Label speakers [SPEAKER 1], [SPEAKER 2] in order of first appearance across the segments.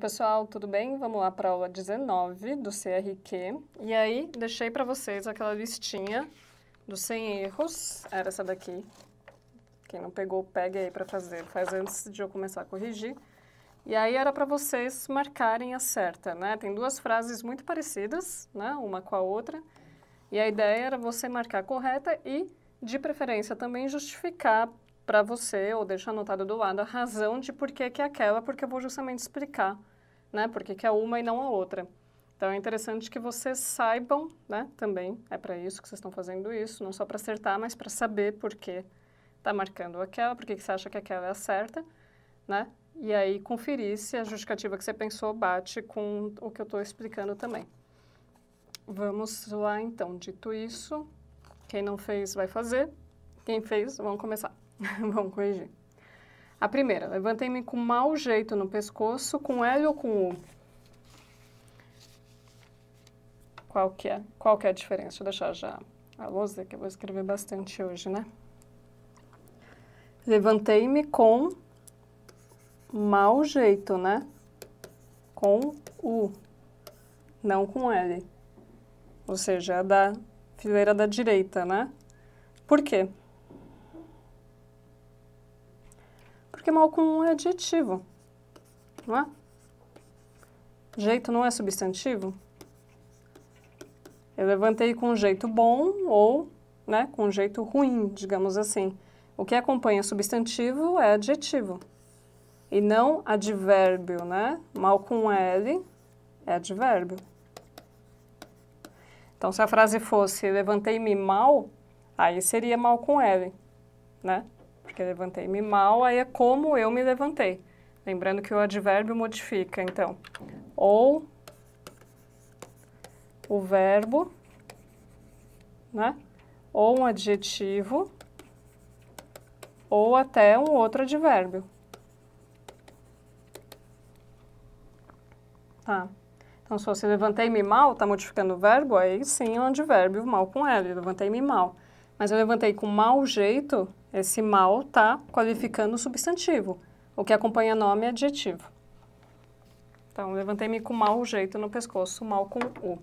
[SPEAKER 1] pessoal, tudo bem? Vamos lá para a aula 19 do CRQ. E aí, deixei para vocês aquela listinha dos 100 erros, era essa daqui. Quem não pegou, pegue aí para fazer, faz antes de eu começar a corrigir. E aí era para vocês marcarem a certa, né? Tem duas frases muito parecidas, né? Uma com a outra. E a ideia era você marcar a correta e, de preferência, também justificar para você, ou deixar anotado do lado, a razão de por que, que é aquela, porque eu vou justamente explicar né? Por que, que é uma e não a outra? Então é interessante que vocês saibam, né? Também é para isso que vocês estão fazendo isso, não só para acertar, mas para saber por que está marcando aquela, por que, você acha que aquela é a certa, né? E aí conferir se a justificativa que você pensou bate com o que eu estou explicando também. Vamos lá então, dito isso, quem não fez vai fazer, quem fez, vamos começar. vamos corrigir. A primeira, levantei-me com mau jeito no pescoço, com L ou com U? Qual que é? Qual que é a diferença? Deixa eu deixar já a lousa, que eu vou escrever bastante hoje, né? Levantei-me com mau jeito, né? Com U, não com L. Ou seja, é da fileira da direita, né? Por quê? porque mal comum é adjetivo, não é? Jeito não é substantivo? Eu levantei com um jeito bom ou né, com um jeito ruim, digamos assim. O que acompanha substantivo é adjetivo e não advérbio, né? Mal com L é advérbio. Então, se a frase fosse levantei-me mal, aí seria mal com L, né? porque levantei-me mal, aí é como eu me levantei. Lembrando que o advérbio modifica, então, ou o verbo, né? Ou um adjetivo, ou até um outro advérbio. Tá. Então, se você levantei-me mal, está modificando o verbo, aí sim é um advérbio, mal com L, levantei-me mal. Mas eu levantei com mau jeito, esse mal está qualificando o substantivo. O que acompanha nome é adjetivo. Então, levantei-me com mau jeito no pescoço, mal com U.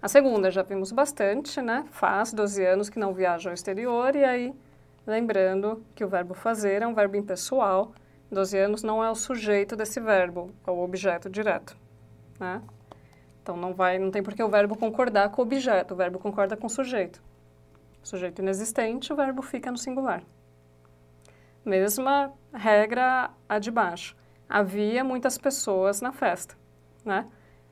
[SPEAKER 1] A segunda já vimos bastante, né? Faz 12 anos que não viaja ao exterior e aí lembrando que o verbo fazer é um verbo impessoal. 12 anos não é o sujeito desse verbo, é o objeto direto, né? Então não vai, não tem por que o verbo concordar com o objeto, o verbo concorda com o sujeito. Sujeito inexistente, o verbo fica no singular. Mesma regra a de baixo. Havia muitas pessoas na festa, né?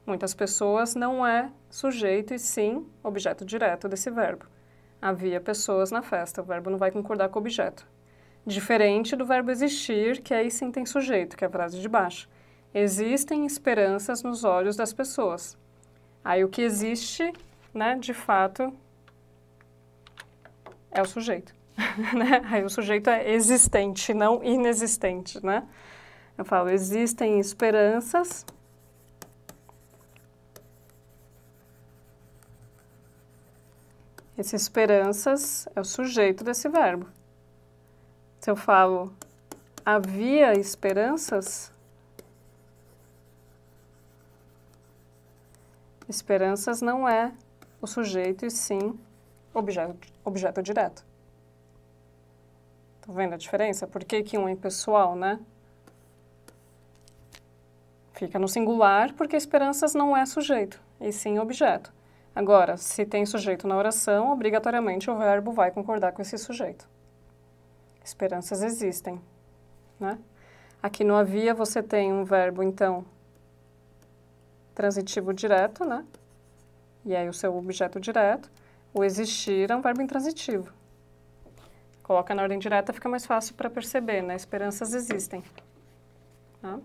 [SPEAKER 1] Muitas pessoas não é sujeito e sim objeto direto desse verbo. Havia pessoas na festa, o verbo não vai concordar com o objeto. Diferente do verbo existir, que aí sim tem sujeito, que é a frase de baixo. Existem esperanças nos olhos das pessoas. Aí o que existe, né, de fato, é o sujeito. né? Aí o sujeito é existente, não inexistente, né? Eu falo, existem esperanças Esse esperanças é o sujeito desse verbo. Se eu falo havia esperanças, esperanças não é o sujeito e sim objeto, objeto direto. Tá vendo a diferença? Por que, que um impessoal, né? Fica no singular porque esperanças não é sujeito, e sim objeto. Agora, se tem sujeito na oração, obrigatoriamente o verbo vai concordar com esse sujeito. Esperanças existem, né? Aqui no havia você tem um verbo, então, transitivo direto, né? E aí o seu objeto direto. O existir é um verbo intransitivo. Coloca na ordem direta, fica mais fácil para perceber, né? Esperanças existem. Tá?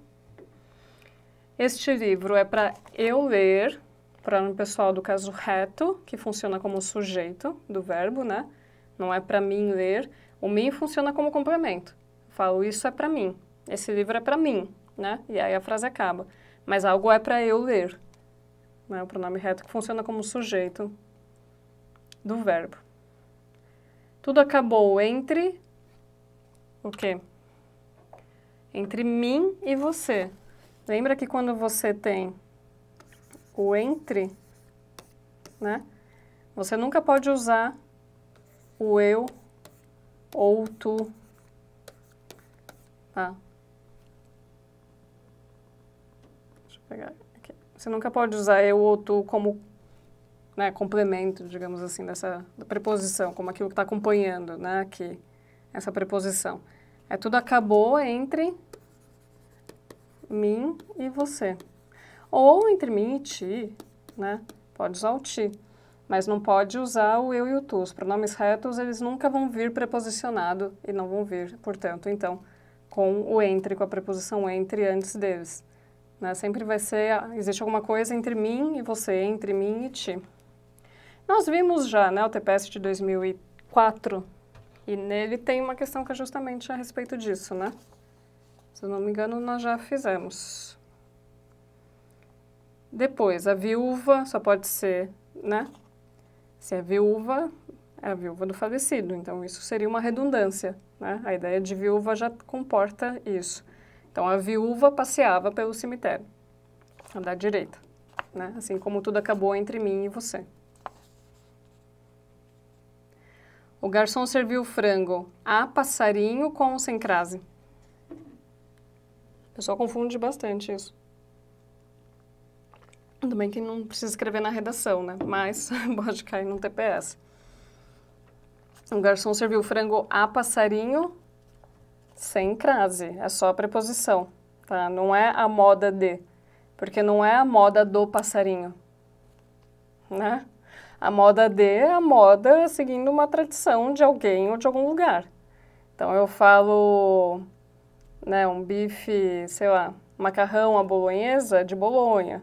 [SPEAKER 1] Este livro é para eu ler, para o pessoal do caso reto, que funciona como sujeito do verbo, né? Não é para mim ler. O mim funciona como complemento. Eu falo, isso é para mim. Esse livro é para mim, né? E aí a frase acaba. Mas algo é para eu ler. Né? O pronome reto que funciona como sujeito do verbo. Tudo acabou entre o quê? Entre mim e você. Lembra que quando você tem o entre, né? Você nunca pode usar o eu ou tu. Tá? Deixa eu pegar aqui. Você nunca pode usar eu ou tu como né, complemento, digamos assim, dessa preposição, como aquilo que está acompanhando, né, aqui, essa preposição. É tudo acabou entre mim e você. Ou entre mim e ti, né, pode usar o ti, mas não pode usar o eu e o tu. Os pronomes retos, eles nunca vão vir preposicionado e não vão vir, portanto, então, com o entre, com a preposição entre antes deles. Né? Sempre vai ser, ah, existe alguma coisa entre mim e você, entre mim e ti. Nós vimos já né, o TPS de 2004 e nele tem uma questão que é justamente a respeito disso, né? Se eu não me engano, nós já fizemos. Depois, a viúva só pode ser, né? Se é viúva, é a viúva do falecido. Então, isso seria uma redundância, né? A ideia de viúva já comporta isso. Então, a viúva passeava pelo cemitério, da direita, né? Assim como tudo acabou entre mim e você. O garçom serviu frango a passarinho com sem crase. O pessoal confunde bastante isso. Também que não precisa escrever na redação, né? Mas pode cair no TPS. O garçom serviu frango a passarinho sem crase, é só a preposição, tá? Não é a moda de, porque não é a moda do passarinho, né? A moda D é a moda seguindo uma tradição de alguém ou de algum lugar. Então eu falo, né, um bife, sei lá, macarrão à bolonhesa de Bolonha,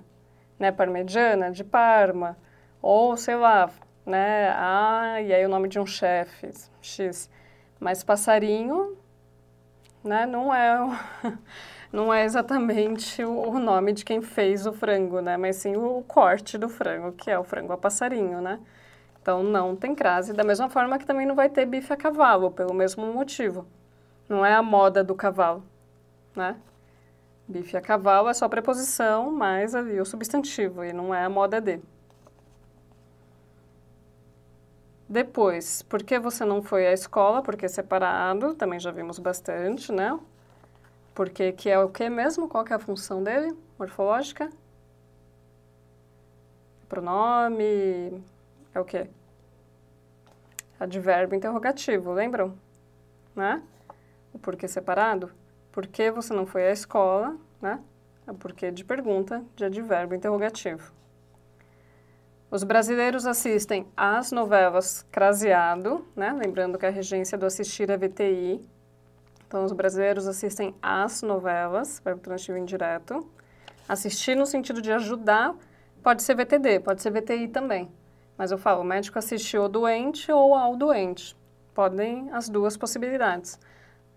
[SPEAKER 1] né, parmegiana de Parma, ou sei lá, né, ah, e aí o nome de um chefe, X. Mas passarinho, né, não é não é exatamente o nome de quem fez o frango, né? Mas sim o corte do frango, que é o frango a passarinho, né? Então não tem crase, da mesma forma que também não vai ter bife a cavalo, pelo mesmo motivo. Não é a moda do cavalo, né? Bife a cavalo é só preposição, mais ali o substantivo, e não é a moda dele. Depois, por que você não foi à escola? Porque é separado, também já vimos bastante, né? Porque que é o que mesmo? Qual que é a função dele? Morfológica? Pronome? É o que? adverbio interrogativo, lembram? Né? O porquê separado? Por que você não foi à escola? Né? É o porquê de pergunta de adverbio interrogativo. Os brasileiros assistem às novelas Craseado, né? lembrando que é a regência do assistir é VTI, então, os brasileiros assistem às novelas, verbo transitivo indireto. Assistir no sentido de ajudar pode ser VTD, pode ser VTI também. Mas eu falo, o médico assistiu o doente ou ao doente. Podem as duas possibilidades.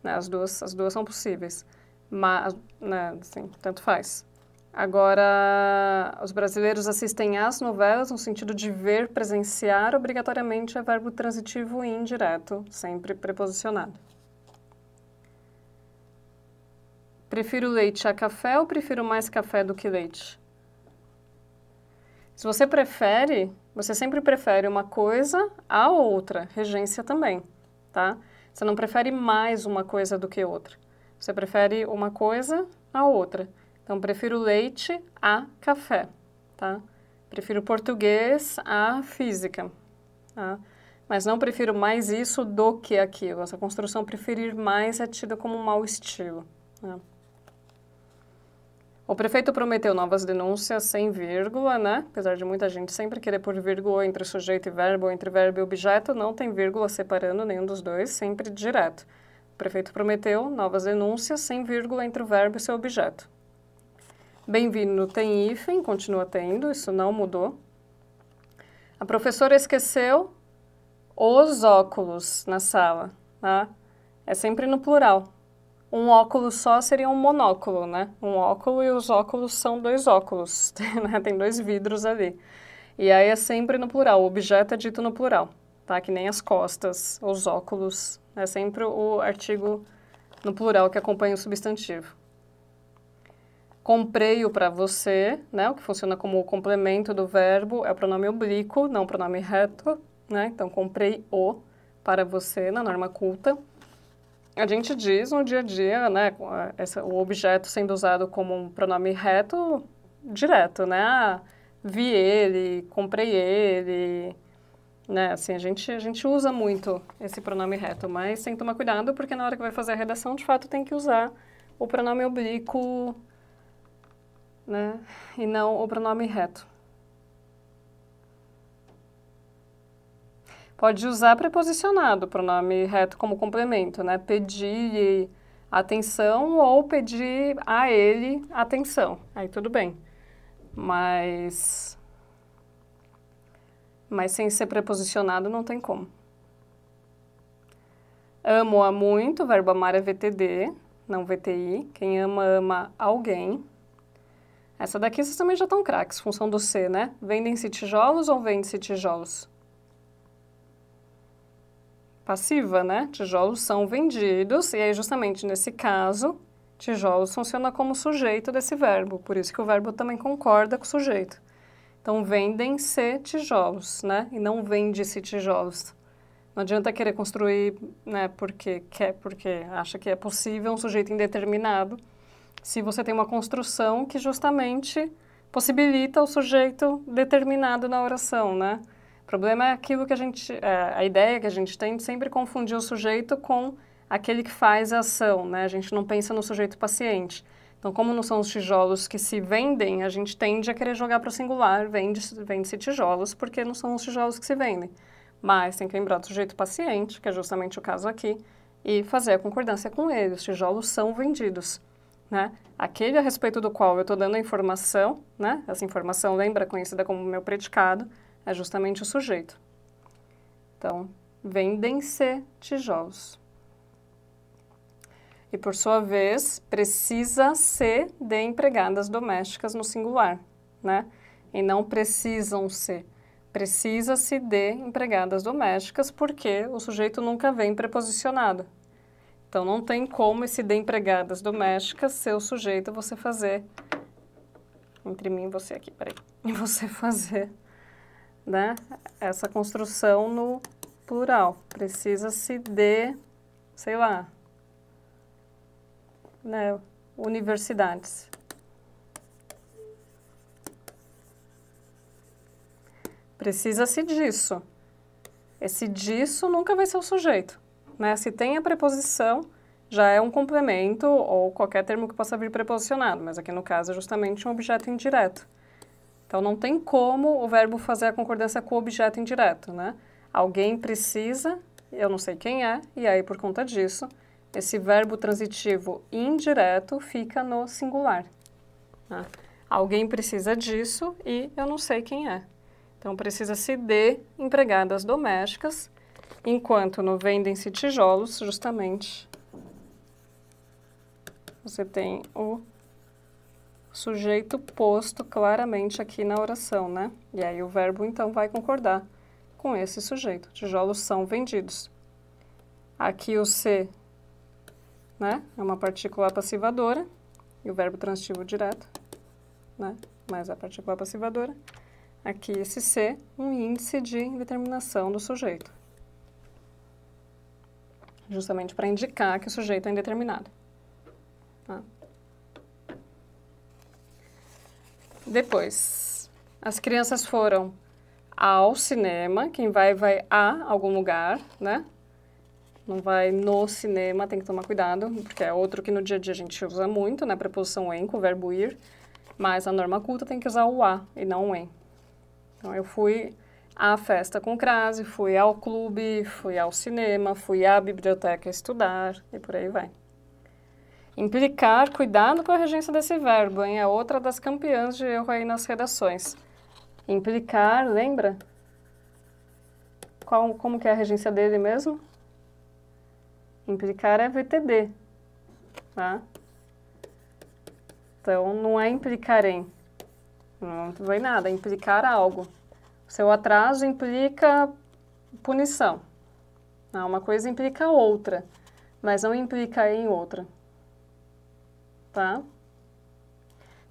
[SPEAKER 1] Né? As, duas, as duas são possíveis. Mas, né, assim, tanto faz. Agora, os brasileiros assistem às novelas no sentido de ver, presenciar, obrigatoriamente é verbo transitivo indireto, sempre preposicionado. Prefiro leite a café ou prefiro mais café do que leite? Se você prefere, você sempre prefere uma coisa a outra, regência também, tá? Você não prefere mais uma coisa do que outra. Você prefere uma coisa a outra. Então, prefiro leite a café, tá? Prefiro português a física, tá? Mas não prefiro mais isso do que aquilo. Essa construção preferir mais é tida como um mau estilo, né? O prefeito prometeu novas denúncias sem vírgula, né? Apesar de muita gente sempre querer por vírgula entre sujeito e verbo, ou entre verbo e objeto, não tem vírgula separando nenhum dos dois, sempre direto. O prefeito prometeu novas denúncias sem vírgula entre o verbo e seu objeto. Bem-vindo tem hífen, continua tendo, isso não mudou. A professora esqueceu os óculos na sala, tá? É sempre no plural um óculos só seria um monóculo, né? Um óculo e os óculos são dois óculos, né? tem dois vidros ali. E aí é sempre no plural, o objeto é dito no plural, tá? Que nem as costas, os óculos, é sempre o artigo no plural que acompanha o substantivo. Comprei-o para você, né? O que funciona como o complemento do verbo é o pronome oblíquo, não o pronome reto, né? Então comprei o para você na norma culta. A gente diz no dia a dia, né, essa, o objeto sendo usado como um pronome reto direto, né? Ah, vi ele, comprei ele, né? Assim, a gente, a gente usa muito esse pronome reto, mas tem que tomar cuidado porque na hora que vai fazer a redação, de fato, tem que usar o pronome oblíquo, né? E não o pronome reto. Pode usar preposicionado, pronome reto como complemento, né? Pedir atenção ou pedir a ele atenção. Aí tudo bem. Mas mas sem ser preposicionado não tem como. Amo-a muito, verbo amar é VTD, não VTI. Quem ama, ama alguém. Essa daqui vocês também já estão craques, função do C, né? Vendem-se tijolos ou vende-se tijolos? passiva, né? Tijolos são vendidos, e aí, justamente nesse caso, tijolos funciona como sujeito desse verbo, por isso que o verbo também concorda com o sujeito. Então, vendem-se tijolos, né? E não vende-se tijolos. Não adianta querer construir, né, porque quer, porque acha que é possível um sujeito indeterminado, se você tem uma construção que justamente possibilita o sujeito determinado na oração, né? problema é aquilo que a gente, é, a ideia que a gente tem de sempre confundir o sujeito com aquele que faz a ação, né? A gente não pensa no sujeito paciente. Então, como não são os tijolos que se vendem, a gente tende a querer jogar para o singular, vende-se vende tijolos, porque não são os tijolos que se vendem. Mas tem que lembrar do sujeito paciente, que é justamente o caso aqui, e fazer a concordância com ele. Os tijolos são vendidos. Né? Aquele a respeito do qual eu estou dando a informação, né? essa informação lembra conhecida como meu predicado, é justamente o sujeito. Então, vendem-se tijolos. E por sua vez, precisa ser de empregadas domésticas no singular, né? E não precisam ser. Precisa-se de empregadas domésticas porque o sujeito nunca vem preposicionado. Então não tem como esse de empregadas domésticas ser o sujeito você fazer entre mim e você aqui, peraí. E você fazer né, essa construção no plural. Precisa-se de, sei lá, né, universidades. Precisa-se disso. Esse disso nunca vai ser o sujeito. Né? Se tem a preposição, já é um complemento ou qualquer termo que possa vir preposicionado, mas aqui no caso é justamente um objeto indireto. Então não tem como o verbo fazer a concordância com o objeto indireto, né? Alguém precisa, eu não sei quem é, e aí por conta disso, esse verbo transitivo indireto fica no singular. Né? Alguém precisa disso e eu não sei quem é. Então precisa-se de empregadas domésticas, enquanto no vendem-se tijolos, justamente, você tem o sujeito posto claramente aqui na oração, né? E aí o verbo então vai concordar com esse sujeito. Tijolos são vendidos. Aqui o ser, né? É uma partícula passivadora e o verbo transitivo direto, né? Mais é a partícula passivadora. Aqui esse ser, um índice de indeterminação do sujeito. Justamente para indicar que o sujeito é indeterminado. Tá? Depois, as crianças foram ao cinema, quem vai, vai a algum lugar, né? Não vai no cinema, tem que tomar cuidado, porque é outro que no dia a dia a gente usa muito, né? Preposição em com o verbo ir, mas a norma culta tem que usar o a e não o em. Então, eu fui à festa com crase, fui ao clube, fui ao cinema, fui à biblioteca estudar e por aí vai. Implicar, cuidado com a regência desse verbo, hein? É outra das campeãs de erro aí nas redações. Implicar, lembra? Qual, como que é a regência dele mesmo? Implicar é VTD, tá? Então, não é implicar em. Não vai nada, é implicar algo. Seu atraso implica punição. Ah, uma coisa implica outra, mas não implica em outra tá?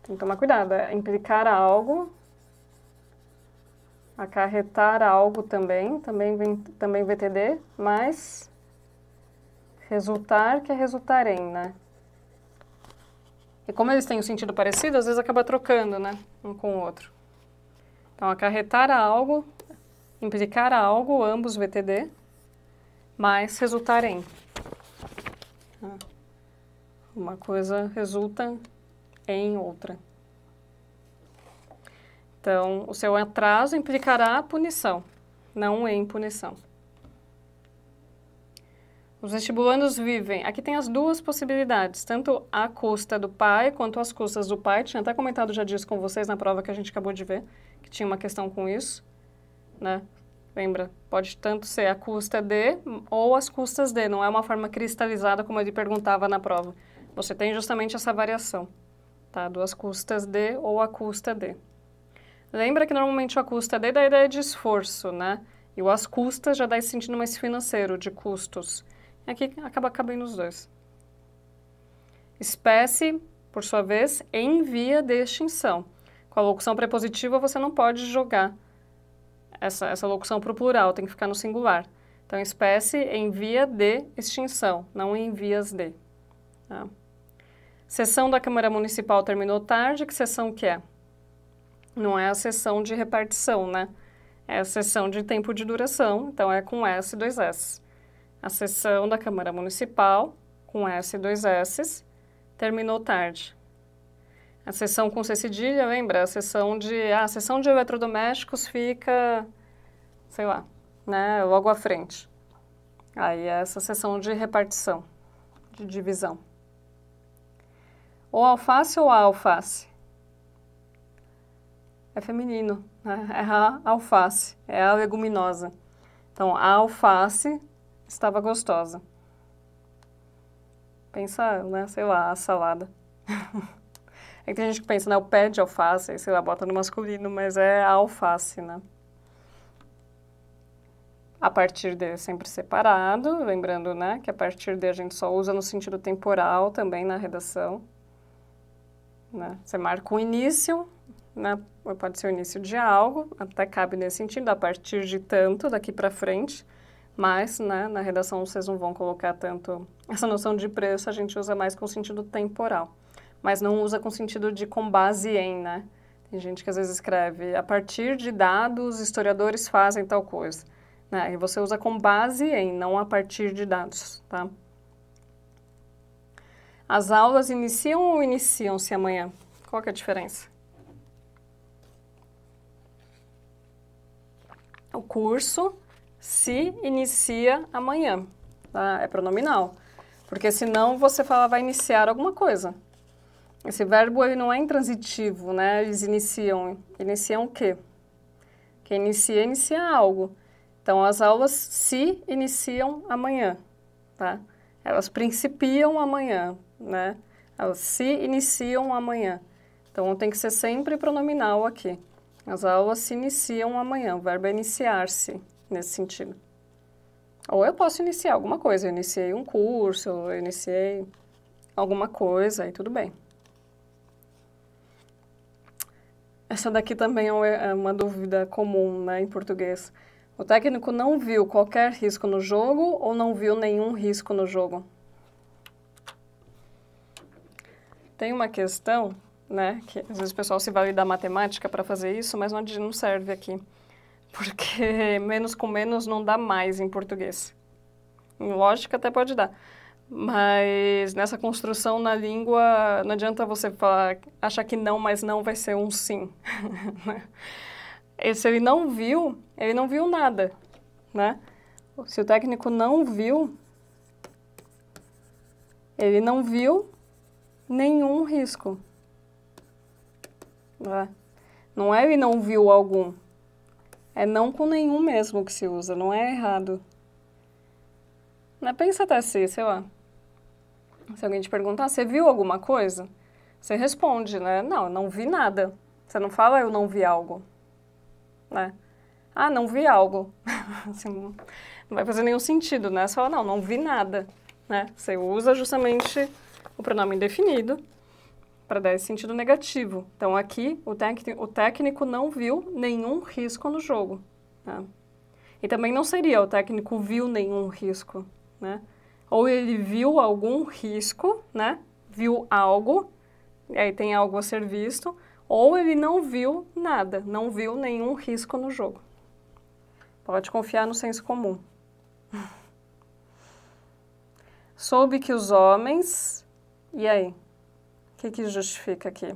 [SPEAKER 1] Tem que tomar cuidado, é implicar algo, acarretar algo também, também vem, também VTD, mas resultar que é resultar em, né? E como eles têm um sentido parecido, às vezes acaba trocando, né? Um com o outro. Então, acarretar a algo, implicar a algo, ambos VTD, mais resultar em. Ah. Uma coisa resulta em outra. Então, o seu atraso implicará punição, não em punição. Os vestibulandos vivem. Aqui tem as duas possibilidades, tanto a custa do pai quanto as custas do pai. Tinha até comentado já disso com vocês na prova que a gente acabou de ver, que tinha uma questão com isso, né? Lembra? Pode tanto ser a custa de ou as custas de, não é uma forma cristalizada como ele perguntava na prova você tem justamente essa variação, tá? Duas custas de ou a custa de. Lembra que normalmente a custa de dá a ideia de esforço, né? E o as custas já dá esse sentido mais financeiro, de custos. E aqui acaba cabendo os dois. Espécie, por sua vez, em via de extinção. Com a locução prepositiva você não pode jogar essa, essa locução para o plural, tem que ficar no singular. Então, espécie em via de extinção, não em vias de. Tá? Sessão da Câmara Municipal terminou tarde, que sessão que é? Não é a sessão de repartição, né? É a sessão de tempo de duração, então é com S e dois S. A sessão da Câmara Municipal, com S e dois S, terminou tarde. A sessão com C cedilha, lembra? A sessão de. Ah, a sessão de eletrodomésticos fica, sei lá, né? Logo à frente. Aí é essa sessão de repartição, de divisão. O alface ou alface? É feminino, né? É a alface, é a leguminosa. Então, a alface estava gostosa. Pensa, né? Sei lá, a salada. é que tem gente que pensa, né? O pé de alface, sei lá, bota no masculino, mas é a alface, né? a partir de sempre separado, lembrando né, que a partir de a gente só usa no sentido temporal também na redação. Né? Você marca um início, né? pode ser o início de algo, até cabe nesse sentido, a partir de tanto daqui para frente, mas né, na redação vocês não vão colocar tanto. Essa noção de preço a gente usa mais com sentido temporal, mas não usa com sentido de com base em, né? Tem gente que às vezes escreve a partir de dados, historiadores fazem tal coisa. Né? E você usa com base em, não a partir de dados, tá? As aulas iniciam ou iniciam-se amanhã? Qual é a diferença? O curso se inicia amanhã, tá? é pronominal. Porque senão você fala vai iniciar alguma coisa. Esse verbo ele não é intransitivo, né? Eles iniciam. Iniciam o quê? Quem inicia, inicia algo. Então, as aulas se iniciam amanhã, tá? Elas principiam amanhã né? Elas se iniciam amanhã. Então tem que ser sempre pronominal aqui. As aulas se iniciam amanhã, o verbo é iniciar-se nesse sentido. Ou eu posso iniciar alguma coisa, eu iniciei um curso, eu iniciei alguma coisa, e tudo bem. Essa daqui também é, é uma dúvida comum né, em português. O técnico não viu qualquer risco no jogo ou não viu nenhum risco no jogo? Tem uma questão, né, que às vezes o pessoal se vale da matemática para fazer isso, mas não, não serve aqui. Porque menos com menos não dá mais em português. Em lógica até pode dar. Mas nessa construção na língua, não adianta você falar, achar que não, mas não vai ser um sim. Se ele não viu, ele não viu nada, né? Se o técnico não viu, ele não viu nenhum risco. É. Não é e não viu algum. É não com nenhum mesmo que se usa, não é errado. Né? Pensa até se, sei lá. Se alguém te perguntar, você viu alguma coisa? Você responde, né? Não, não vi nada. Você não fala eu não vi algo. Né? Ah, não vi algo. assim, não vai fazer nenhum sentido, né? Você fala, não, não vi nada. Né? Você usa justamente o pronome indefinido para dar esse sentido negativo. Então, aqui, o, o técnico não viu nenhum risco no jogo. Né? E também não seria o técnico viu nenhum risco, né? Ou ele viu algum risco, né? Viu algo, e aí tem algo a ser visto, ou ele não viu nada, não viu nenhum risco no jogo. Pode confiar no senso comum. Soube que os homens e aí? O que, que justifica aqui?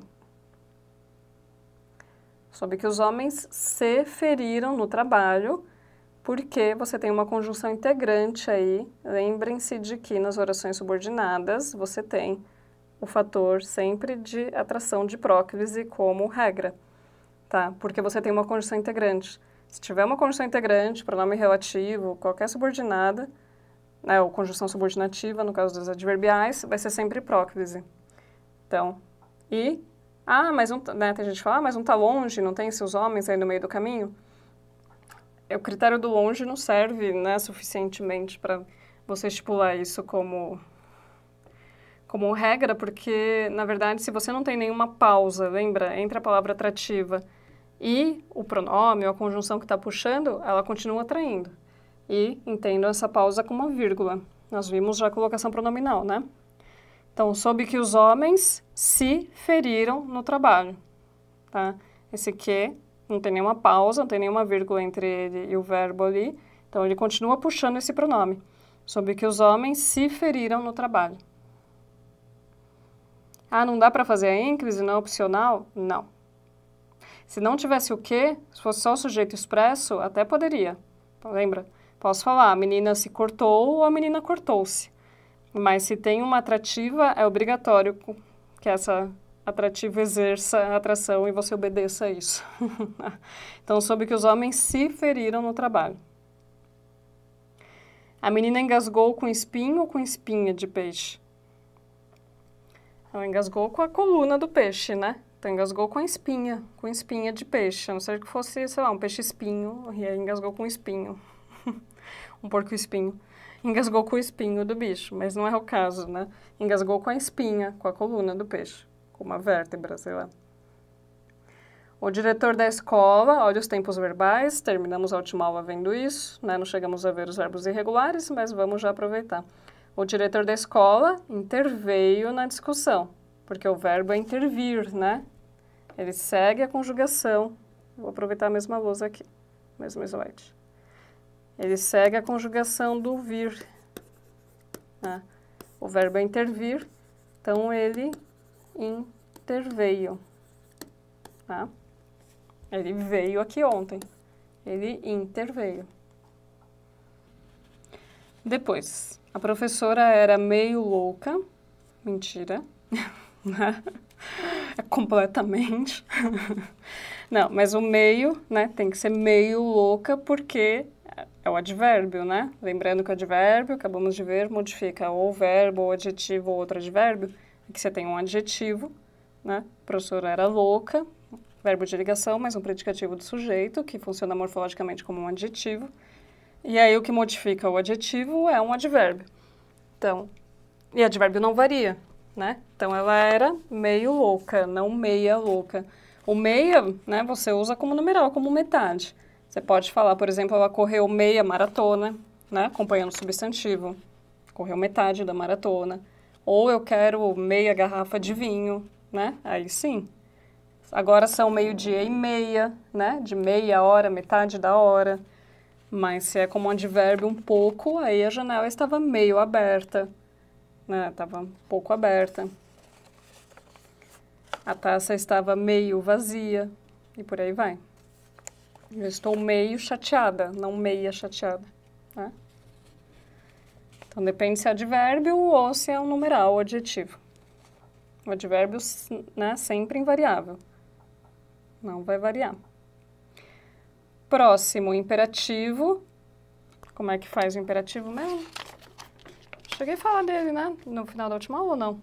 [SPEAKER 1] Sobre que os homens se feriram no trabalho, porque você tem uma conjunção integrante aí. Lembrem-se de que nas orações subordinadas você tem o fator sempre de atração de próclise como regra, tá? Porque você tem uma conjunção integrante. Se tiver uma conjunção integrante, pronome relativo, qualquer subordinada, né, ou conjunção subordinativa, no caso dos adverbiais, vai ser sempre próclise. Então, e, ah, mas um, né, tem gente que fala, ah, mas um está longe, não tem seus homens aí no meio do caminho? É, o critério do longe não serve né, suficientemente para você estipular isso como, como regra, porque, na verdade, se você não tem nenhuma pausa, lembra, entre a palavra atrativa e o pronome, a conjunção que está puxando, ela continua atraindo. E entendo essa pausa com uma vírgula. Nós vimos já a colocação pronominal, né? Então, soube que os homens se feriram no trabalho, tá? Esse que é, não tem nenhuma pausa, não tem nenhuma vírgula entre ele e o verbo ali. Então, ele continua puxando esse pronome. Soube que os homens se feriram no trabalho. Ah, não dá para fazer a ínclise, não é opcional? Não. Se não tivesse o que, se fosse só o sujeito expresso, até poderia. Então, lembra? Posso falar, a menina se cortou ou a menina cortou-se. Mas se tem uma atrativa, é obrigatório que essa atrativa exerça a atração e você obedeça a isso. então, soube que os homens se feriram no trabalho. A menina engasgou com espinho ou com espinha de peixe? Ela engasgou com a coluna do peixe, né? Então, engasgou com a espinha, com espinha de peixe. A não ser que fosse, sei lá, um peixe espinho, e aí engasgou com espinho um porco espinho. Engasgou com o espinho do bicho, mas não é o caso, né? Engasgou com a espinha, com a coluna do peixe, com uma vértebra, sei lá. O diretor da escola, olha os tempos verbais, terminamos a última aula vendo isso, né? não chegamos a ver os verbos irregulares, mas vamos já aproveitar. O diretor da escola interveio na discussão, porque o verbo é intervir, né? Ele segue a conjugação. Vou aproveitar a mesma luz aqui, mesmo slide. Ele segue a conjugação do vir. Né? O verbo é intervir, então ele interveio. Tá? Ele veio aqui ontem. Ele interveio. Depois, a professora era meio louca. Mentira. é completamente. Não, mas o meio, né, tem que ser meio louca porque é o advérbio, né? Lembrando que o advérbio, acabamos de ver, modifica ou verbo, ou adjetivo, ou outro advérbio. Aqui você tem um adjetivo, né? A professora era louca, verbo de ligação, mais um predicativo do sujeito, que funciona morfologicamente como um adjetivo. E aí o que modifica o adjetivo é um advérbio. Então, e advérbio não varia, né? Então ela era meio louca, não meia louca. O meia, né, você usa como numeral, como metade. Você pode falar, por exemplo, ela correu meia maratona, né? Acompanhando o substantivo. Correu metade da maratona. Ou eu quero meia garrafa de vinho, né? Aí sim. Agora são meio-dia e meia, né? De meia hora, metade da hora. Mas se é como um advérbio um pouco, aí a janela estava meio aberta, né? Estava um pouco aberta. A taça estava meio vazia e por aí vai. Eu estou meio chateada, não meia chateada. Né? Então depende se é advérbio ou se é um numeral adjetivo. O advérbio né, sempre invariável. Não vai variar. Próximo, imperativo. Como é que faz o imperativo mesmo? Cheguei a falar dele, né? No final da última aula ou não?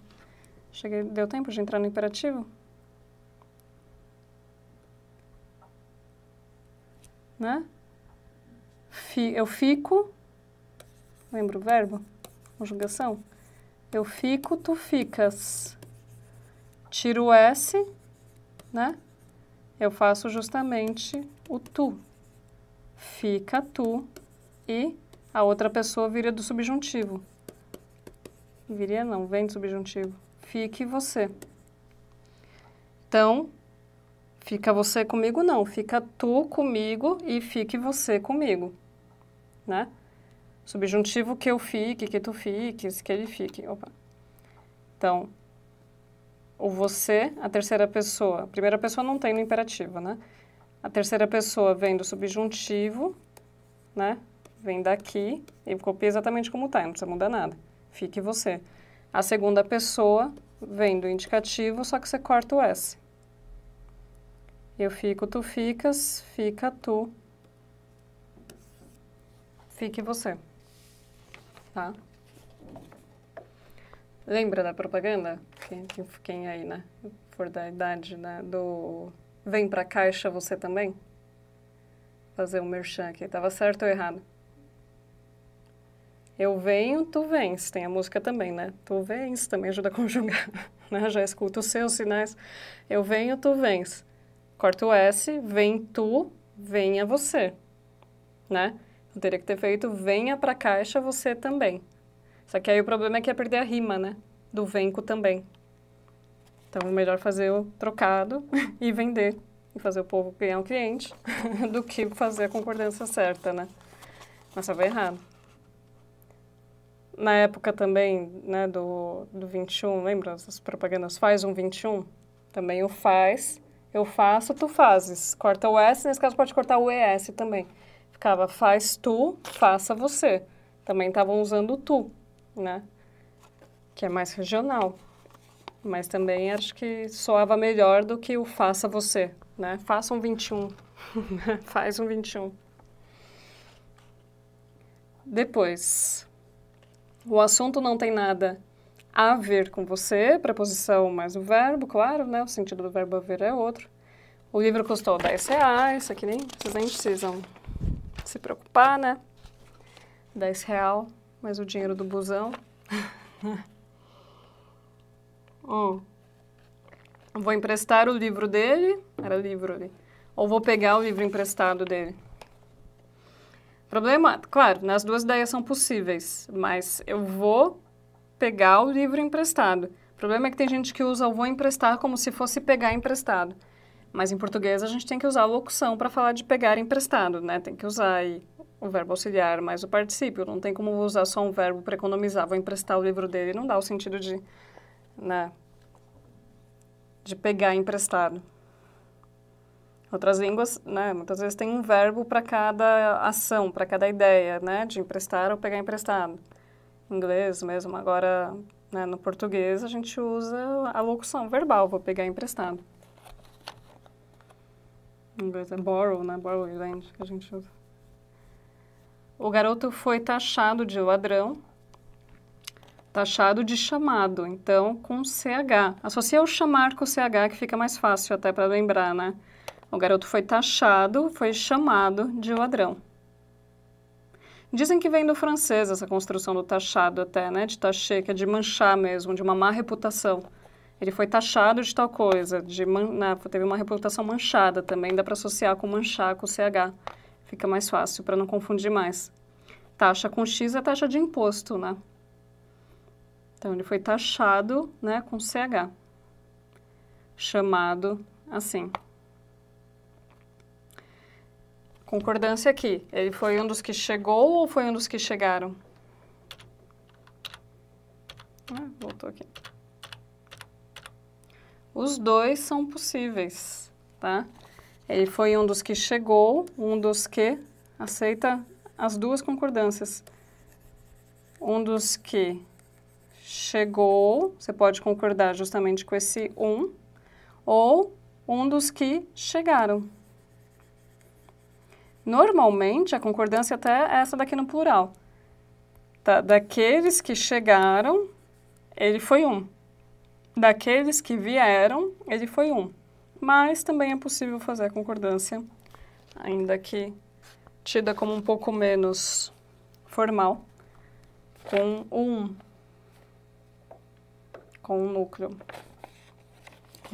[SPEAKER 1] Cheguei, deu tempo de entrar no imperativo? né? Eu fico, lembra o verbo? Conjugação? Eu fico, tu ficas. Tiro o S, né? Eu faço justamente o tu. Fica tu e a outra pessoa vira do subjuntivo. Viria não, vem do subjuntivo. Fique você. Então, Fica você comigo, não. Fica tu comigo e fique você comigo, né? Subjuntivo que eu fique, que tu fiques, que ele fique. Opa. Então, o você, a terceira pessoa. A primeira pessoa não tem no imperativo, né? A terceira pessoa vem do subjuntivo, né? Vem daqui e copia exatamente como está, não precisa mudar nada. Fique você. A segunda pessoa vem do indicativo, só que você corta o S. Eu fico, tu ficas, fica tu. Fique você. Tá? Lembra da propaganda? Quem, quem aí, né? For da idade, né? Do vem pra caixa você também? Fazer um merchan aqui. Tava certo ou errado? Eu venho, tu vens. Tem a música também, né? Tu vens também ajuda a conjugar. Né? Já escuta os seus sinais. Eu venho, tu vens corta o S, vem tu, venha você, né? Eu então, teria que ter feito venha pra caixa você também. Só que aí o problema é que ia é perder a rima, né? Do venco também. Então é melhor fazer o trocado e vender e fazer o povo ganhar um cliente do que fazer a concordância certa, né? Mas estava errado. Na época também, né, do, do 21, lembra as propagandas faz um 21? Também o faz eu faço, tu fazes. Corta o S, nesse caso pode cortar o ES também. Ficava faz tu, faça você. Também estavam usando tu, né? Que é mais regional. Mas também acho que soava melhor do que o faça você, né? Faça um 21. Faz um 21. Depois, o assunto não tem nada a ver com você, preposição mais o verbo, claro, né? O sentido do verbo haver é outro. O livro custou 10 reais, isso aqui nem vocês nem precisam se preocupar, né? 10 real, mais o dinheiro do busão. hum. Vou emprestar o livro dele, era livro ali, ou vou pegar o livro emprestado dele. Problema, claro, nas né? duas ideias são possíveis, mas eu vou pegar o livro emprestado. O problema é que tem gente que usa o vou emprestar como se fosse pegar emprestado. Mas em português a gente tem que usar a locução para falar de pegar emprestado, né? Tem que usar o verbo auxiliar mais o particípio. Não tem como usar só um verbo para economizar. Vou emprestar o livro dele. Não dá o sentido de, né, de pegar emprestado. Outras línguas, né, muitas vezes tem um verbo para cada ação, para cada ideia, né, de emprestar ou pegar emprestado inglês mesmo, agora né, no português a gente usa a locução verbal, vou pegar emprestado. Em inglês é borrow, né? Borrow e lend que a gente usa. O garoto foi taxado de ladrão, taxado de chamado, então com CH. Associa o chamar com o CH que fica mais fácil até para lembrar, né? O garoto foi taxado, foi chamado de ladrão. Dizem que vem do francês essa construção do taxado até, né? De taché, que é de manchar mesmo, de uma má reputação. Ele foi taxado de tal coisa, de man... Não, né, teve uma reputação manchada também, dá para associar com manchar, com CH. Fica mais fácil, para não confundir mais. Taxa com X é taxa de imposto, né? Então, ele foi taxado né, com CH, chamado assim. Concordância aqui. Ele foi um dos que chegou ou foi um dos que chegaram? Ah, voltou aqui. Os dois são possíveis, tá? Ele foi um dos que chegou, um dos que aceita as duas concordâncias. Um dos que chegou, você pode concordar justamente com esse um, ou um dos que chegaram. Normalmente, a concordância até é essa daqui no plural. Tá? Daqueles que chegaram, ele foi um. Daqueles que vieram, ele foi um. Mas também é possível fazer a concordância, ainda que tida como um pouco menos formal, com o um, com o um núcleo.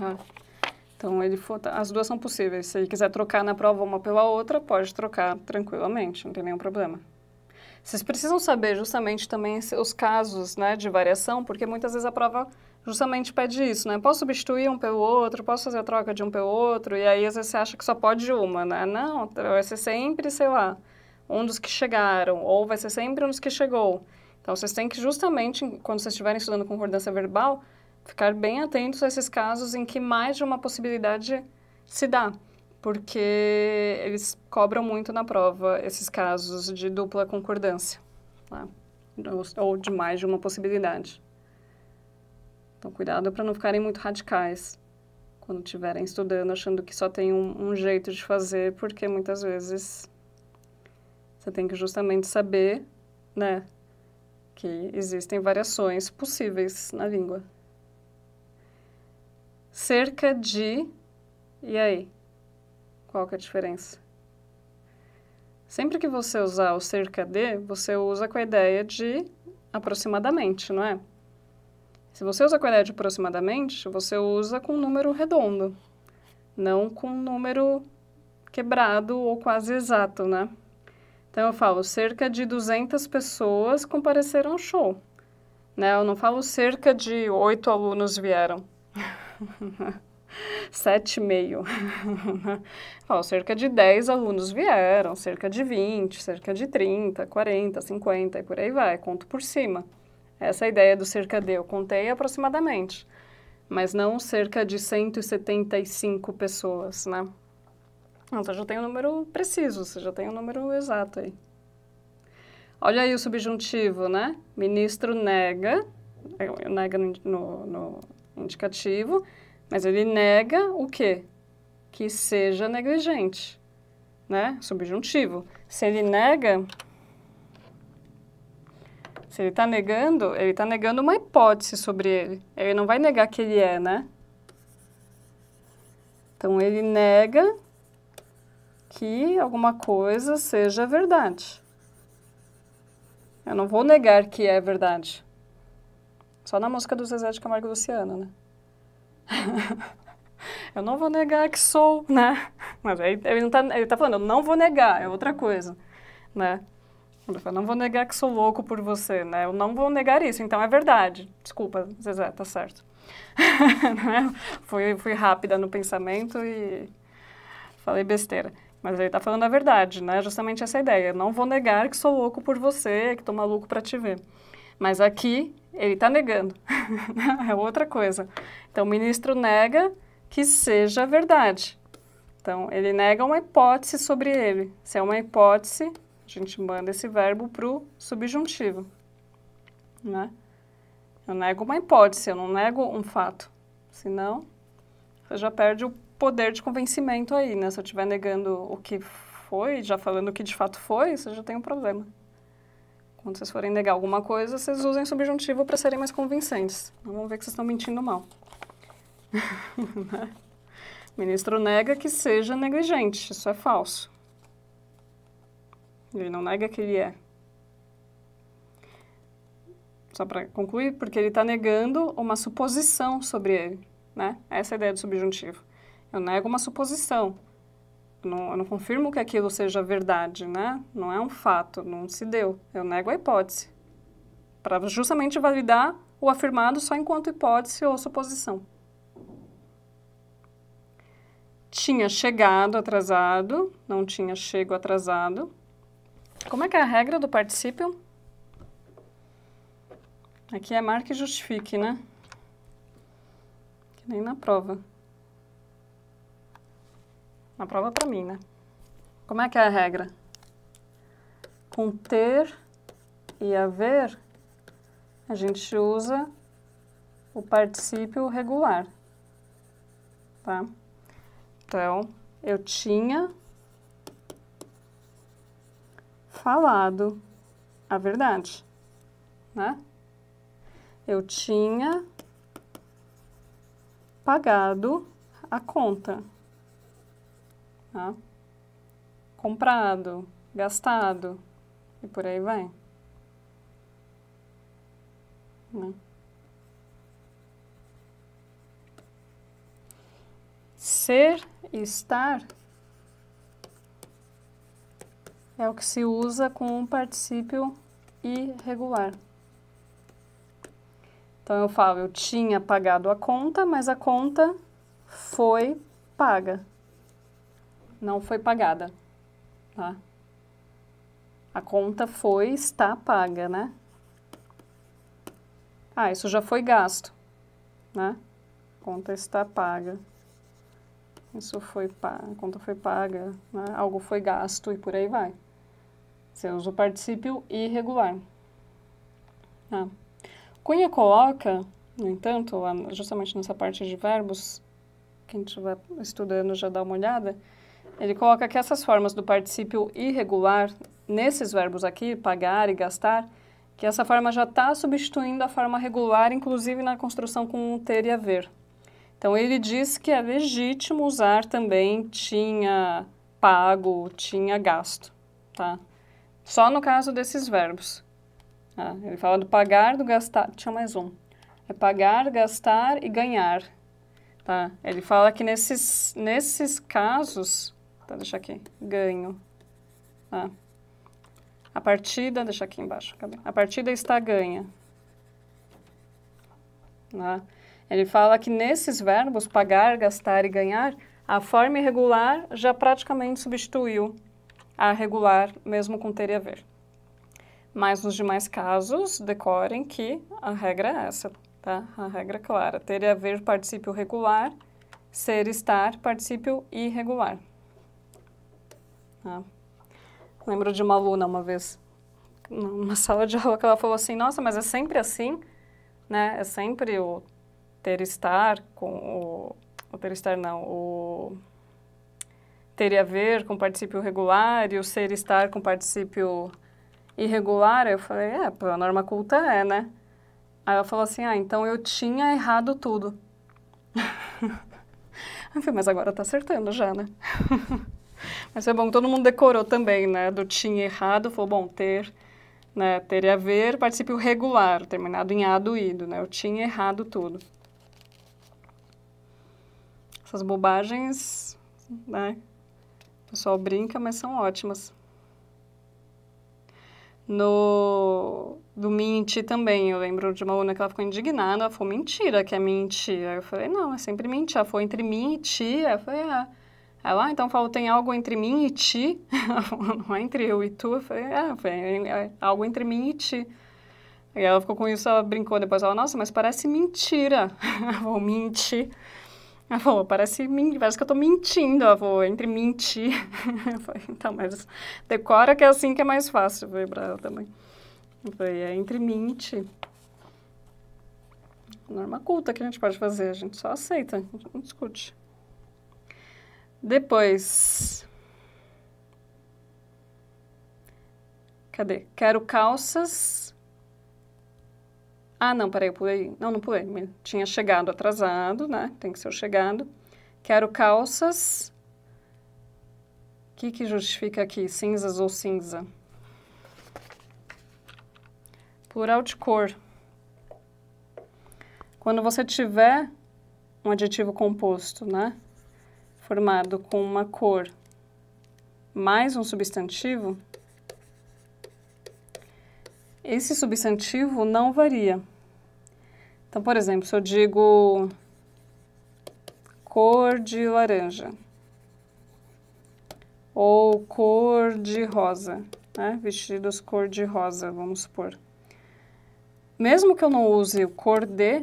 [SPEAKER 1] Ah. Então, ele for, tá, as duas são possíveis. Se ele quiser trocar na prova uma pela outra, pode trocar tranquilamente, não tem nenhum problema. Vocês precisam saber justamente também os casos né, de variação, porque muitas vezes a prova justamente pede isso, né? Posso substituir um pelo outro, posso fazer a troca de um pelo outro, e aí às vezes você acha que só pode uma, né? Não, vai ser sempre, sei lá, um dos que chegaram, ou vai ser sempre um dos que chegou. Então, vocês têm que justamente, quando vocês estiverem estudando concordância verbal, ficar bem atentos a esses casos em que mais de uma possibilidade se dá, porque eles cobram muito na prova esses casos de dupla concordância, né, ou de mais de uma possibilidade. Então, cuidado para não ficarem muito radicais quando estiverem estudando, achando que só tem um, um jeito de fazer, porque muitas vezes você tem que justamente saber, né, que existem variações possíveis na língua cerca de. E aí? Qual que é a diferença? Sempre que você usar o cerca de, você usa com a ideia de aproximadamente, não é? Se você usa com a ideia de aproximadamente, você usa com um número redondo, não com um número quebrado ou quase exato, né? Então eu falo cerca de 200 pessoas compareceram ao show, né? Eu não falo cerca de oito alunos vieram. sete e meio. Ó, cerca de 10 alunos vieram, cerca de 20, cerca de 30, 40, 50 e por aí vai, conto por cima. Essa é a ideia do cerca de, eu contei aproximadamente, mas não cerca de 175 pessoas, né? Então já tem um número preciso, você já tem um número exato aí. Olha aí o subjuntivo, né? Ministro nega, é, nega no, no indicativo, mas ele nega o quê? Que seja negligente, né? Subjuntivo. Se ele nega, se ele está negando, ele está negando uma hipótese sobre ele. Ele não vai negar que ele é, né? Então ele nega que alguma coisa seja verdade. Eu não vou negar que é verdade. Só na música do Zezé de Camargo e Luciano, né? eu não vou negar que sou, né? Mas aí ele, não tá, ele tá falando, eu não vou negar, é outra coisa, né? Ele fala, não vou negar que sou louco por você, né? Eu não vou negar isso, então é verdade. Desculpa, Zezé, tá certo. né? fui, fui rápida no pensamento e falei besteira. Mas ele tá falando a verdade, né? Justamente essa é ideia. Eu não vou negar que sou louco por você, que tô maluco para te ver. Mas aqui ele está negando. é outra coisa. Então, o ministro nega que seja verdade. Então, ele nega uma hipótese sobre ele. Se é uma hipótese, a gente manda esse verbo para o subjuntivo. Né? Eu nego uma hipótese, eu não nego um fato. Senão, você já perde o poder de convencimento aí, né? Se eu estiver negando o que foi, já falando o que de fato foi, você já tem um problema. Quando vocês forem negar alguma coisa, vocês usem subjuntivo para serem mais convincentes. Não vão ver que vocês estão mentindo mal. Né? o ministro nega que seja negligente, isso é falso. Ele não nega que ele é. Só para concluir, porque ele está negando uma suposição sobre ele, né? Essa é a ideia do subjuntivo. Eu nego uma suposição não, eu não confirmo que aquilo seja verdade, né? Não é um fato, não se deu. Eu nego a hipótese. Para justamente validar o afirmado só enquanto hipótese ou suposição. Tinha chegado atrasado, não tinha chego atrasado. Como é que é a regra do particípio? Aqui é marque e justifique, né? Que nem na prova. Na prova para mim, né? Como é que é a regra? Com ter e haver, a gente usa o particípio regular, tá? Então, eu tinha falado a verdade, né? Eu tinha pagado a conta. Tá? Comprado, gastado e por aí vai. Né? Ser e estar é o que se usa com um particípio irregular. Então eu falo, eu tinha pagado a conta, mas a conta foi paga não foi pagada. Tá? A conta foi, está paga, né? Ah, isso já foi gasto, né? A conta está paga. Isso foi paga, a conta foi paga, né? algo foi gasto e por aí vai. Você usa o particípio irregular. Tá? Cunha coloca, no entanto, justamente nessa parte de verbos, quem estiver estudando já dá uma olhada, ele coloca que essas formas do particípio irregular, nesses verbos aqui, pagar e gastar, que essa forma já está substituindo a forma regular, inclusive na construção com ter e haver. Então, ele diz que é legítimo usar também tinha pago, tinha gasto, tá? Só no caso desses verbos. Ah, ele fala do pagar, do gastar. Tinha mais um. É pagar, gastar e ganhar, tá? Ele fala que nesses, nesses casos então, deixa aqui, ganho. Ah. A partida, deixa aqui embaixo, A partida está ganha. Ah. Ele fala que nesses verbos, pagar, gastar e ganhar, a forma irregular já praticamente substituiu a regular, mesmo com ter e haver. Mas nos demais casos, decorem que a regra é essa, tá? A regra é clara. Ter e haver, particípio regular. Ser, estar, particípio irregular. É. Lembro de uma aluna uma vez, numa sala de aula, que ela falou assim, nossa, mas é sempre assim, né? É sempre o ter estar com o... o ter estar não, o ter a ver com o particípio regular e o ser estar com o particípio irregular. Eu falei, é, a norma culta é, né? Aí ela falou assim, ah, então eu tinha errado tudo. eu falei, mas agora tá acertando já, né? Mas é bom, todo mundo decorou também, né? Do tinha errado, foi bom, ter, né? Ter e haver, particípio regular, terminado em ado, ido, né? Eu tinha errado tudo. Essas bobagens, né? O pessoal brinca, mas são ótimas. No do mentir também, eu lembro de uma aluna que ela ficou indignada, ela falou, mentira que é mentira. Eu falei, não, é sempre mentira. foi entre mim e tia. Eu falei, ah... Ela, ah, então falou, tem algo entre mim e ti? Ela falou, não é entre eu e tu? Eu falei, é, foi, é, é algo entre mim e ti. E ela ficou com isso, ela brincou depois, ela, nossa, mas parece mentira. vou mentir. Ela falou, parece, parece que eu tô mentindo, avô, entre mentir. Eu falei, então, mas decora que é assim que é mais fácil, foi pra ela também. Foi, é entre mim e ti norma culta que a gente pode fazer, a gente só aceita, a gente não discute. Depois. Cadê? Quero calças. Ah, não, peraí, eu pulei. Não, não pulei. Tinha chegado atrasado, né? Tem que ser o chegado. Quero calças. O que, que justifica aqui? Cinzas ou cinza? Plural de cor. Quando você tiver um adjetivo composto, né? formado com uma cor mais um substantivo, esse substantivo não varia. Então, por exemplo, se eu digo cor de laranja ou cor de rosa, né? Vestidos cor de rosa, vamos supor. Mesmo que eu não use o cor de,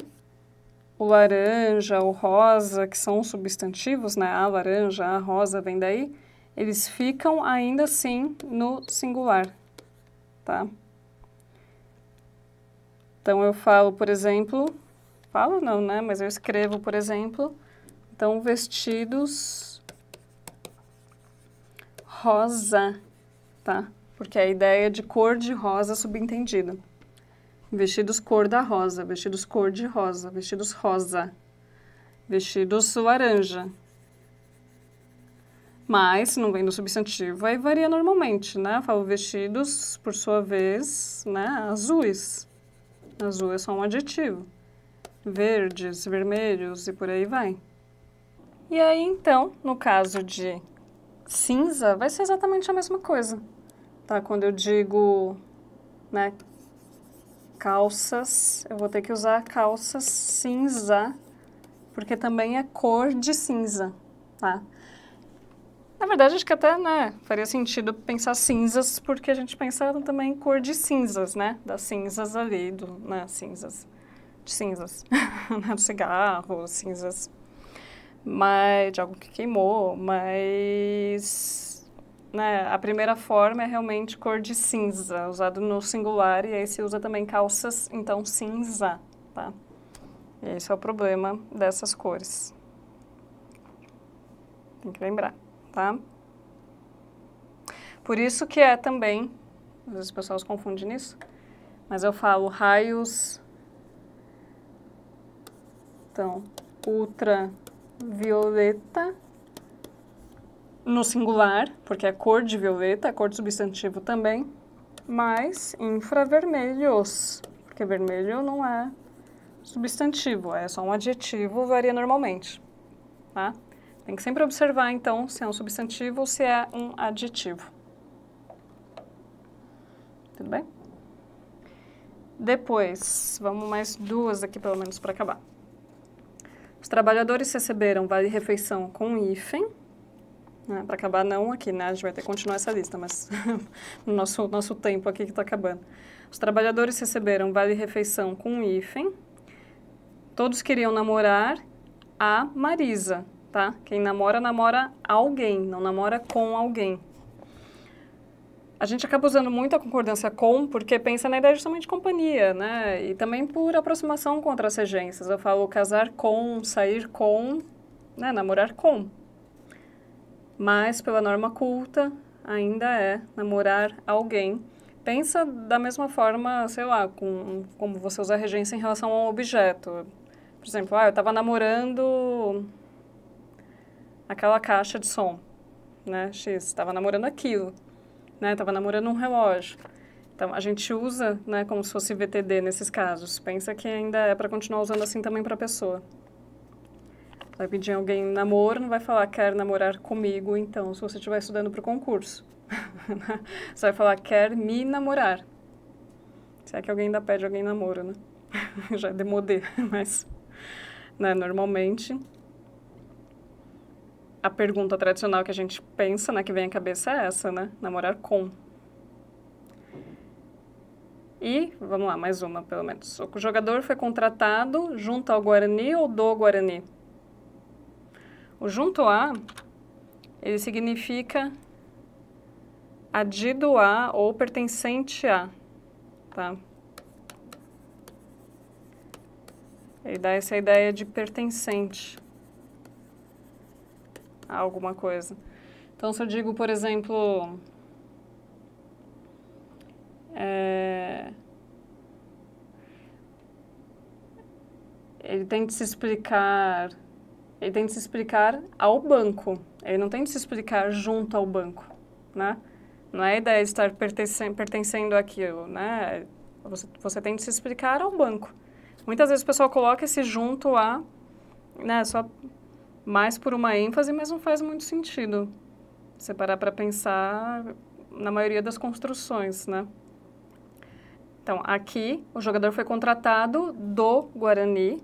[SPEAKER 1] o laranja, o rosa, que são substantivos, né? A laranja, a rosa vem daí, eles ficam ainda assim no singular, tá? Então eu falo, por exemplo, falo não, né? Mas eu escrevo, por exemplo, então vestidos rosa, tá? Porque é a ideia de cor de rosa subentendida vestidos cor da rosa, vestidos cor de rosa, vestidos rosa, vestidos laranja. Mas, se não vem do substantivo, aí varia normalmente, né? Eu falo vestidos, por sua vez, né? Azuis. Azul é só um adjetivo. Verdes, vermelhos e por aí vai. E aí, então, no caso de cinza, vai ser exatamente a mesma coisa. Tá? Quando eu digo né, calças, eu vou ter que usar calças cinza, porque também é cor de cinza, tá? Na verdade, acho que até, né, faria sentido pensar cinzas, porque a gente pensa também em cor de cinzas, né? Das cinzas ali, do, né, cinzas, de cinzas, né, do cigarro, cinzas mas, de algo que queimou, mas né, a primeira forma é realmente cor de cinza, usado no singular, e aí se usa também calças, então cinza, tá? E esse é o problema dessas cores. Tem que lembrar, tá? Por isso que é também, às vezes as pessoas confundem nisso, mas eu falo raios, então, ultravioleta, no singular, porque é cor de violeta, é cor de substantivo também, mas infravermelhos, porque vermelho não é substantivo, é só um adjetivo, varia normalmente, tá? Tem que sempre observar, então, se é um substantivo ou se é um adjetivo. Tudo bem? Depois, vamos mais duas aqui, pelo menos, para acabar. Os trabalhadores receberam vale-refeição com hífen né? Para acabar não aqui, né? A gente vai ter que continuar essa lista, mas no nosso, nosso tempo aqui que está acabando. Os trabalhadores receberam vale-refeição com um hífen. Todos queriam namorar a Marisa, tá? Quem namora, namora alguém, não namora com alguém. A gente acaba usando muito a concordância com, porque pensa na ideia justamente de companhia, né? E também por aproximação com outras regências. Eu falo casar com, sair com, né? namorar com mas pela norma culta ainda é namorar alguém. Pensa da mesma forma, sei lá, com, como você usa a regência em relação a um objeto. Por exemplo, ah, eu estava namorando aquela caixa de som, né, X, estava namorando aquilo, né, estava namorando um relógio. Então, a gente usa, né, como se fosse VTD nesses casos. Pensa que ainda é para continuar usando assim também para a pessoa. Vai pedir alguém namoro, não vai falar quer namorar comigo, então, se você estiver estudando para o concurso. você vai falar quer me namorar. Se é que alguém ainda pede alguém namoro, né? Já é demodê, mas né, normalmente a pergunta tradicional que a gente pensa, né, que vem à cabeça é essa, né? Namorar com. E, vamos lá, mais uma pelo menos. O jogador foi contratado junto ao Guarani ou do Guarani? O junto a, ele significa adido a ou pertencente a, tá? Ele dá essa ideia de pertencente a alguma coisa. Então, se eu digo, por exemplo, é... ele tem que se explicar ele tem de se explicar ao banco. Ele não tem de se explicar junto ao banco, né? Não é a ideia de estar pertencendo, pertencendo àquilo, né? Você, você tem de se explicar ao banco. Muitas vezes o pessoal coloca esse junto a, né, só mais por uma ênfase, mas não faz muito sentido. Você parar para pensar na maioria das construções, né? Então, aqui o jogador foi contratado do Guarani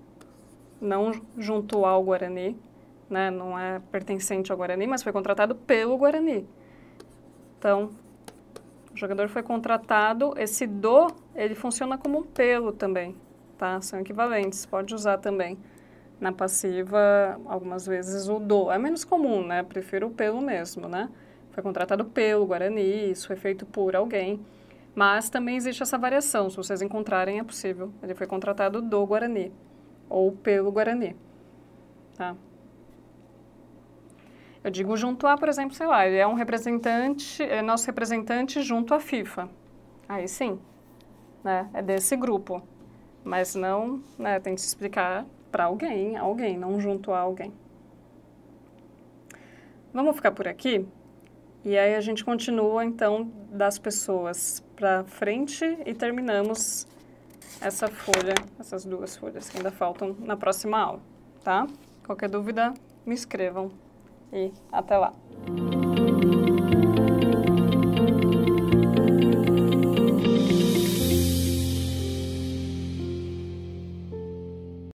[SPEAKER 1] não junto ao Guarani, né? não é pertencente ao Guarani, mas foi contratado pelo Guarani. Então, o jogador foi contratado, esse do, ele funciona como um pelo também, tá? São equivalentes, pode usar também. Na passiva, algumas vezes o do, é menos comum, né? Prefiro o pelo mesmo, né? Foi contratado pelo Guarani, isso foi feito por alguém. Mas também existe essa variação, se vocês encontrarem é possível. Ele foi contratado do Guarani ou pelo Guarani. Tá? Eu digo junto a, por exemplo, sei lá, ele é um representante, é nosso representante junto à FIFA. Aí sim, né? É desse grupo. Mas não, né, tem que se explicar para alguém, alguém, não junto a alguém. Vamos ficar por aqui? E aí a gente continua então das pessoas para frente e terminamos essa folha, essas duas folhas que ainda faltam na próxima aula, tá? Qualquer dúvida, me escrevam e até lá!